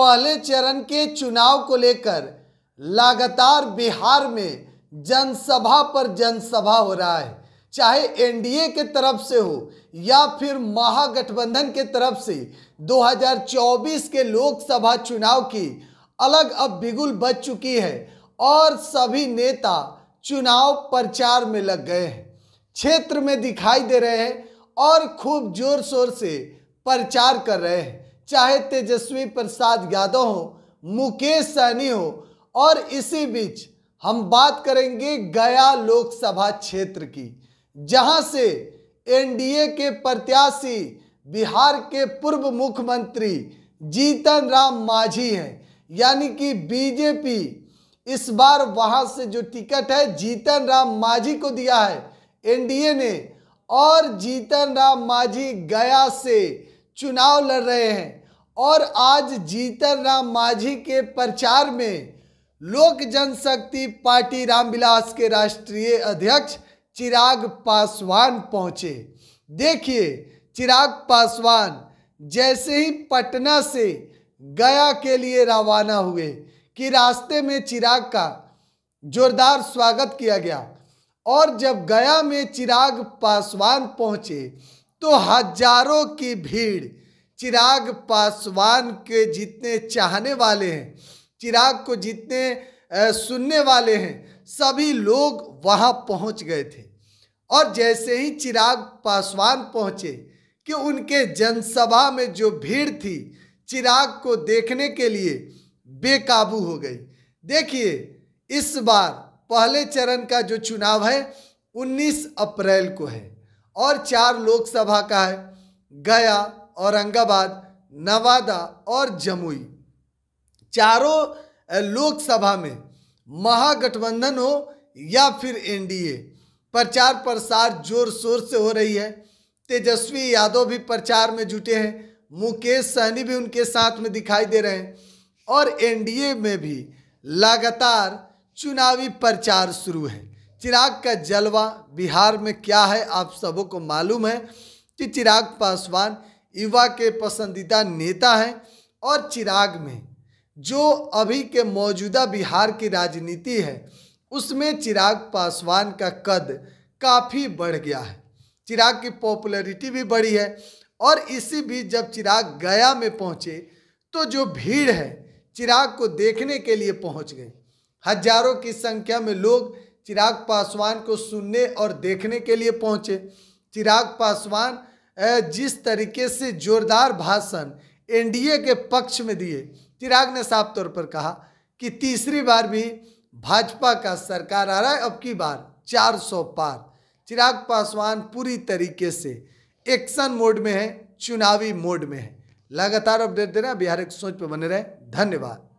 पहले चरण के चुनाव को लेकर लगातार बिहार में जनसभा पर जनसभा हो रहा है चाहे एनडीए के तरफ से हो या फिर महागठबंधन के तरफ से 2024 के लोकसभा चुनाव की अलग अब बिगुल बच चुकी है और सभी नेता चुनाव प्रचार में लग गए हैं क्षेत्र में दिखाई दे रहे हैं और खूब जोर शोर से प्रचार कर रहे हैं चाहे तेजस्वी प्रसाद यादव हो मुकेश सहनी हो और इसी बीच हम बात करेंगे गया लोकसभा क्षेत्र की जहां से एनडीए के प्रत्याशी बिहार के पूर्व मुख्यमंत्री जीतन राम मांझी हैं यानी कि बीजेपी इस बार वहां से जो टिकट है जीतन राम मांझी को दिया है एनडीए ने और जीतन राम मांझी गया से चुनाव लड़ रहे हैं और आज जीतन राम मांझी के प्रचार में लोक जनशक्ति पार्टी रामविलास के राष्ट्रीय अध्यक्ष चिराग पासवान पहुंचे देखिए चिराग पासवान जैसे ही पटना से गया के लिए रवाना हुए कि रास्ते में चिराग का जोरदार स्वागत किया गया और जब गया में चिराग पासवान पहुंचे तो हजारों की भीड़ चिराग पासवान के जितने चाहने वाले हैं चिराग को जितने सुनने वाले हैं सभी लोग वहाँ पहुँच गए थे और जैसे ही चिराग पासवान पहुँचे कि उनके जनसभा में जो भीड़ थी चिराग को देखने के लिए बेकाबू हो गई देखिए इस बार पहले चरण का जो चुनाव है 19 अप्रैल को है और चार लोकसभा का है गया औरंगाबाद नवादा और जमुई चारों लोकसभा में महागठबंधन हो या फिर एनडीए प्रचार प्रसार जोर शोर से हो रही है तेजस्वी यादव भी प्रचार में जुटे हैं मुकेश सहनी भी उनके साथ में दिखाई दे रहे हैं और एनडीए में भी लगातार चुनावी प्रचार शुरू है चिराग का जलवा बिहार में क्या है आप सबों को मालूम है कि चिराग पासवान युवा के पसंदीदा नेता हैं और चिराग में जो अभी के मौजूदा बिहार की राजनीति है उसमें चिराग पासवान का कद काफ़ी बढ़ गया है चिराग की पॉपुलैरिटी भी बढ़ी है और इसी बीच जब चिराग गया में पहुंचे तो जो भीड़ है चिराग को देखने के लिए पहुंच गई हजारों की संख्या में लोग चिराग पासवान को सुनने और देखने के लिए पहुंचे चिराग पासवान जिस तरीके से जोरदार भाषण एनडीए के पक्ष में दिए चिराग ने साफ तौर पर कहा कि तीसरी बार भी भाजपा का सरकार आ रहा है अब की बार 400 पार चिराग पासवान पूरी तरीके से एक्शन मोड में है चुनावी मोड में है लगातार अपडेट दे रहे हैं बिहार एक सोच पर बने रहे धन्यवाद